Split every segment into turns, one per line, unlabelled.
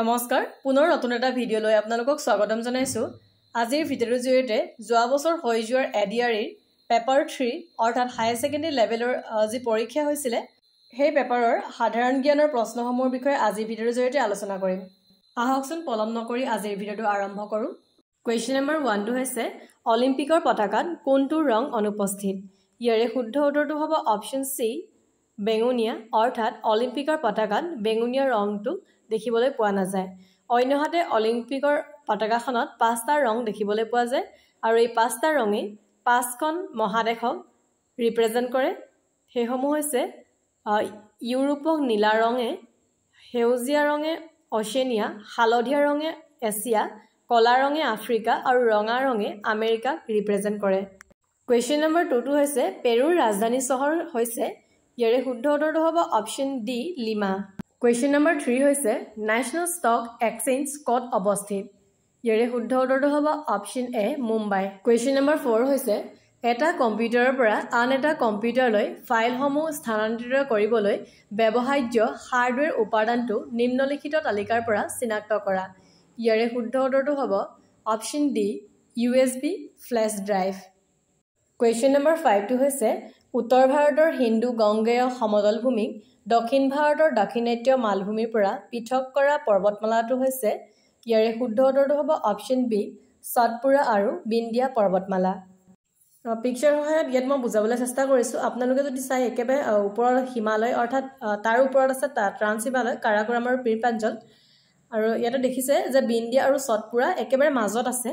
নমস্কাৰ পুনৰ নতুন এটা ভিডিঅ'লৈ আপোনালোকক স্বাগতম জনাইছোঁ আজিৰ ভিডিঅ'টোৰ জৰিয়তে যোৱা বছৰ হৈ যোৱাৰ এডিয়াৰীৰ পেপাৰ থ্ৰী অৰ্থাৎ হায়াৰ ছেকেণ্ডেৰী লেভেলৰ যি পৰীক্ষা হৈছিলে সেই পেপাৰৰ সাধাৰণ জ্ঞানৰ প্ৰশ্নসমূহৰ বিষয়ে আজিৰ ভিডিঅ'টোৰ জৰিয়তে আলোচনা কৰিম আহকচোন পলম নকৰি আজিৰ ভিডিঅ'টো আৰম্ভ কৰোঁ কুৱেশ্যন নম্বৰ ওৱানটো হৈছে অলিম্পিকৰ পতাকাত কোনটো ৰং অনুপস্থিত ইয়াৰে শুদ্ধ উত্তৰটো হ'ব অপশ্যন চি বেঙুনীয়া অৰ্থাৎ অলিম্পিকৰ পতাকাত বেঙুনীয়া ৰংটো দেখিবলৈ পোৱা নাযায় অন্যহাতে অলিম্পিকৰ পতাকাখনত পাঁচটা ৰং দেখিবলৈ পোৱা যায় আৰু এই পাঁচটা ৰঙেই পাঁচখন মহাদেশক ৰিপ্ৰেজেণ্ট কৰে সেইসমূহ হৈছে ইউৰোপক নীলা ৰঙে সেউজীয়া ৰঙে অচেনিয়া হালধীয়া ৰঙে এছিয়া ক'লা ৰঙে আফ্ৰিকা আৰু ৰঙা ৰঙে আমেৰিকাক ৰিপ্ৰেজেণ্ট কৰে কুৱেশ্যন নম্বৰ টুটো হৈছে পেৰুৰ ৰাজধানী চহৰ হৈছে ইয়াৰে শুদ্ধ উত্তৰটো হ'ব option D Lima question number three হৈছে নেশ্যনেল ষ্টক এক্সেঞ্জ ক'ত অৱস্থিত ইয়াৰে শুদ্ধ উত্তৰটো হ'ব option A Mumbai question number four হৈছে এটা কম্পিউটাৰৰ পৰা আন এটা কম্পিউটাৰলৈ ফাইলসমূহ স্থানান্তৰিত কৰিবলৈ ব্যৱহাৰ্য হাৰ্ডৱেৰ উপাদানটো নিম্নলিখিত তালিকাৰ পৰা চিনাক্ত কৰা ইয়াৰে শুদ্ধ উত্তৰটো হ'ব option D U S B flash drive question number ফাইভটো হৈছে উত্তৰ ভাৰতৰ হিন্দু গংগেয় সমতল ভূমিক দক্ষিণ ভাৰতৰ দাক্ষিণাত্য মালভূমিৰ পৰা পৃথক কৰা পৰ্বতমালাটো হৈছে ইয়াৰে শুদ্ধ উত্তৰটো হ'ব অপশ্যন বি সৎপুৰা আৰু বিন্দিয়া পৰ্বতমালা পিকচাৰ সহায়ত ইয়াত মই বুজাবলৈ চেষ্টা কৰিছোঁ আপোনালোকে যদি চাই একেবাৰে ওপৰত হিমালয় অৰ্থাৎ তাৰ ওপৰত আছে ট্ৰান্স হিমালয় কাৰাকোৰাম আৰু পীৰপাঞ্জল আৰু ইয়াতে দেখিছে যে বিন্দিয়া আৰু সৎপুৰা একেবাৰে মাজত আছে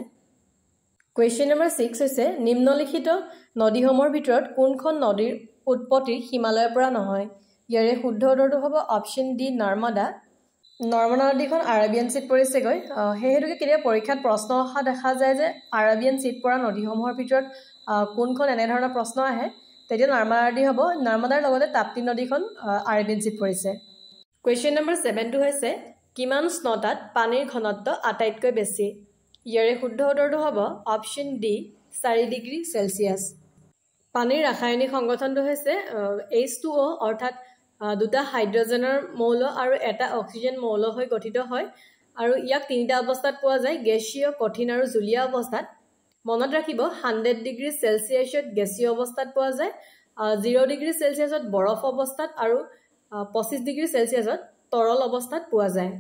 কুৱেশ্যন নম্বৰ ছিক্স হৈছে নিম্নলিখিত নদীসমূহৰ ভিতৰত কোনখন নদীৰ উৎপত্তি হিমালয়ৰ পৰা নহয় ইয়াৰে শুদ্ধ উত্তৰটো হ'ব অপশ্যন ডি নৰ্মদা নৰ্মদা নদীখন আৰবিয়ান চিট পৰিছেগৈ সেই হেতুকে কেতিয়াবা পৰীক্ষাত প্ৰশ্ন অহা দেখা যায় যে আৰবিয়ান চিট পৰা নদীসমূহৰ ভিতৰত কোনখন এনেধৰণৰ প্ৰশ্ন আহে তেতিয়া নৰ্মদা নদী হ'ব নৰ্মদাৰ লগতে তাপ্তি নদীখন আৰবিয়ান চিট পৰিছে কুৱেশ্যন নম্বৰ ছেভেনটো হৈছে কিমান স্নতাত পানীৰ ঘনত্ব আটাইতকৈ বেছি ইয়াৰে শুদ্ধ উত্তৰটো হ'ব অপশ্যন ডি চাৰি ডিগ্ৰী চেলচিয়াছ পানীৰ ৰাসায়নিক সংগঠনটো হৈছে এইচ টু অ' অৰ্থাৎ দুটা হাইড্ৰজেনৰ মৌল আৰু এটা অক্সিজেন মৌল হৈ গঠিত হয় আৰু ইয়াক তিনিটা অৱস্থাত পোৱা যায় গেছীয় কঠিন আৰু জুলীয়া অৱস্থাত মনত ৰাখিব হাণ্ড্ৰেড ডিগ্ৰী চেলচিয়াছত গেছীয় অৱস্থাত পোৱা যায় জিৰ' ডিগ্ৰী চেলচিয়াছত বৰফ অৱস্থাত আৰু পঁচিছ ডিগ্ৰী চেলচিয়াছত তৰল অৱস্থাত পোৱা যায়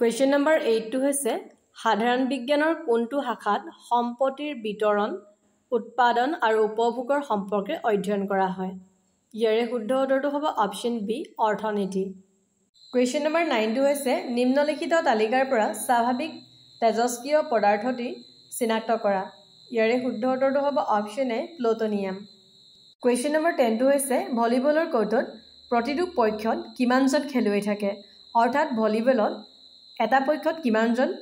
কুৱেশ্যন নম্বৰ এইটটো হৈছে সাধাৰণ বিজ্ঞানৰ কোনটো শাখাত সম্পত্তিৰ বিতৰণ উৎপাদন আৰু উপভোগৰ সম্পৰ্কে অধ্যয়ন কৰা হয় ইয়াৰে শুদ্ধ উত্তৰটো হ'ব অপশ্যন বি অৰ্থনীতি কুৱেশ্যন নম্বৰ নাইনটো হৈছে নিম্নলিখিত তালিকাৰ পৰা স্বাভাৱিক তেজস্ক্ৰিয় পদাৰ্থটি চিনাক্ত কৰা ইয়াৰে শুদ্ধ উত্তৰটো হ'ব option A plutonium question number টেনটো হৈছে ভলীবলৰ কৌটত প্ৰতিটো পক্ষত কিমানজন খেলুৱৈ থাকে অৰ্থাৎ ভলীবলত এটা পক্ষত কিমানজন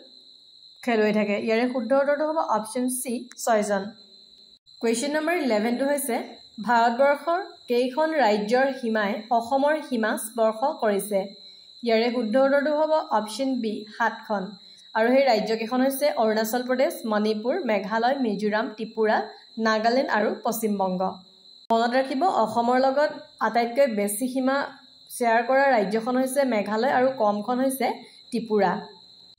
খেলুৱৈ থাকে ইয়াৰে শুদ্ধ উত্তৰটো হ'ব অপশ্যন চি ছয়জন কুৱেশ্যন নম্বৰ ইলেভেনটো হৈছে ভাৰতবৰ্ষৰ কেইখন ৰাজ্যৰ সীমাই অসমৰ সীমা স্পৰ্শ কৰিছে ইয়াৰে শুদ্ধ উত্তৰটো হ'ব অপশ্যন বি সাতখন আৰু সেই ৰাজ্যকেইখন হৈছে অৰুণাচল প্ৰদেশ মণিপুৰ মেঘালয় মিজোৰাম ত্ৰিপুৰা নাগালেণ্ড আৰু পশ্চিমবংগ মনত ৰাখিব অসমৰ লগত আটাইতকৈ বেছি সীমা শ্বেয়াৰ কৰা ৰাজ্যখন হৈছে মেঘালয় আৰু কমখন হৈছে ত্ৰিপুৰা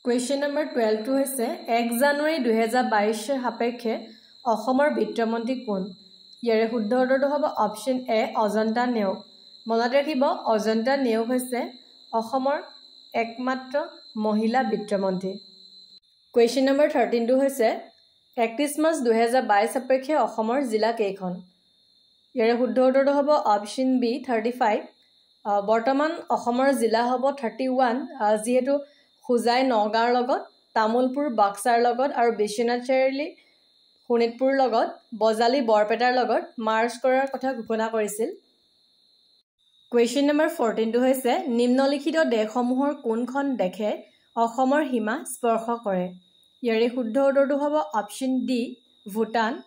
কুৱেশ্যন নম্বৰ টুৱেলভটো হৈছে এক জানুৱাৰী দুহেজাৰ বাইছ সাপেক্ষে অসমৰ বিত্তমন্ত্ৰী কোন ইয়াৰে শুদ্ধ উত্তৰটো হ'ব অপশ্যন এ অজন্তা নেওগ মনত ৰাখিব অজন্তা নেওগ হৈছে অসমৰ একমাত্ৰ মহিলা বিত্তমন্ত্ৰী কুৱেশ্যন নম্বৰ থাৰ্টিনটো হৈছে একত্ৰিছ মাৰ্চ দুহেজাৰ বাইছ সাপেক্ষে অসমৰ জিলা কেইখন ইয়াৰে শুদ্ধ উত্তৰটো হ'ব অপশ্যন বি থাৰ্টি ফাইভ বৰ্তমান অসমৰ জিলা হ'ব থাৰ্টি ওৱান যিহেতু হোজাই নগাঁৱৰ লগত তামোলপুৰ বাক্সাৰ লগত আৰু বিশ্বনাথ চাৰিআলি শোণিতপুৰ লগত বজালী বৰপেটাৰ লগত মাৰ্চ কৰাৰ কথা ঘোষণা কৰিছিল কুৱেশ্যন নম্বৰ ফৰ্টিনটো হৈছে নিম্নলিখিত দেশসমূহৰ কোনখন দেশে অসমৰ সীমা স্পৰ্শ কৰে ইয়াৰে শুদ্ধ উত্তৰটো হ'ব অপশ্যন ডি ভূটান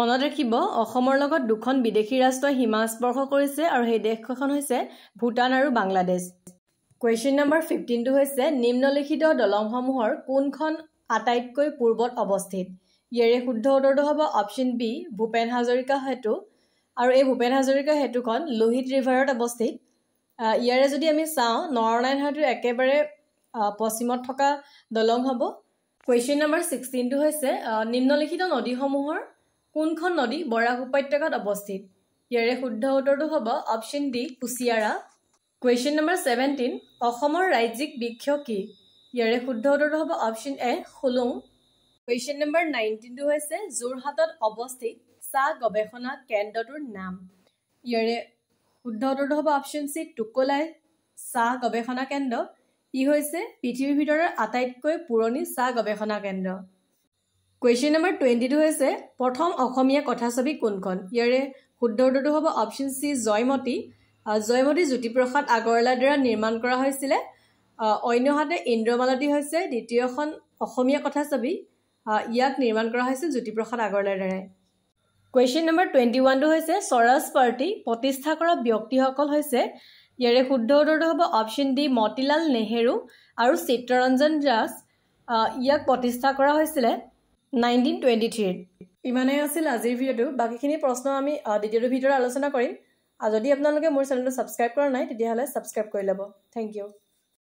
মনত ৰাখিব অসমৰ লগত দুখন বিদেশী ৰাষ্ট্ৰই সীমা স্পৰ্শ কৰিছে আৰু সেই দেশকেইখন হৈছে ভূটান আৰু বাংলাদেশ কুৱেশ্যন নম্বৰ ফিফটিনটো হৈছে নিম্নলিখিত দলংসমূহৰ কোনখন আটাইতকৈ পূৰ্বত অৱস্থিত ইয়াৰে শুদ্ধ উত্তৰটো হ'ব অপশ্যন বি ভূপেন হাজৰিকা সেতু আৰু এই ভূপেন হাজৰিকা সেতুখন লোহিত ৰিভাৰত অৱস্থিত ইয়াৰে যদি আমি চাওঁ নৰনাৰায়ণ সেতুৰ একেবাৰে পশ্চিমত থকা দলং হ'ব কুৱেশ্যন নম্বৰ ছিক্সটিনটো হৈছে নিম্নলিখিত নদীসমূহৰ কোনখন নদী বৰাক উপত্যকাত অৱস্থিত ইয়াৰে শুদ্ধ উত্তৰটো হ'ব option D Kushiyara question number seventeen অসমৰ ৰাজ্যিক বৃক্ষ কি ইয়াৰে শুদ্ধ উত্তৰটো হ'ব অপশ্যন এ খোলোং কুৱেশ্যন নম্বৰ নাইনটিনটো হৈছে যোৰহাটত অৱস্থিত চাহ গৱেষণা কেন্দ্ৰটোৰ নাম ইয়াৰে শুদ্ধ উত্তৰটো হ'ব অপশ্যন চি টুকলাই চাহ গৱেষণা কেন্দ্ৰ ই হৈছে পৃথিৱীৰ ভিতৰৰ আটাইতকৈ পুৰণি চাহ গৱেষণা কেন্দ্ৰ কুৱেশ্যন নম্বৰ টুৱেণ্টিটো হৈছে প্ৰথম অসমীয়া কথাছবি কোনখন ইয়াৰে শুদ্ধ উত্তৰটো হ'ব অপশ্যন চি জয়মতী জয়মতী জ্যোতিপ্ৰসাদ আগৰৱালাৰ দ্বাৰা নিৰ্মাণ কৰা হৈছিলে অন্যহাতে ইন্দ্ৰমালতী হৈছে দ্বিতীয়খন অসমীয়া কথাছবি ইয়াক নিৰ্মাণ কৰা হৈছিল জ্যোতিপ্ৰসাদ আগৰৱালাৰ দ্বাৰাই কুৱেশ্যন নম্বৰ টুৱেণ্টি ওৱানটো হৈছে স্বৰাজ পাৰ্টি প্ৰতিষ্ঠা কৰা ব্যক্তিসকল হৈছে ইয়াৰে শুদ্ধ উত্তৰটো হ'ব অপশ্যন ডি মতিলাল নেহেৰু আৰু চিত্ৰৰঞ্জন দাস ইয়াক প্ৰতিষ্ঠা কৰা হৈছিলে নাইনটিন টুৱেণ্টি থ্ৰীত ইমানেই আছিল আজিৰ ভিডিঅ'টো বাকীখিনি প্ৰশ্ন আমি দ্বিতীয়টোৰ ভিতৰত আলোচনা কৰিম আৰু যদি আপোনালোকে মোৰ চেনেলটো ছাবস্ক্ৰাইব কৰা নাই তেতিয়াহ'লে ছাবস্ক্ৰাইব কৰি ল'ব থেংক ইউ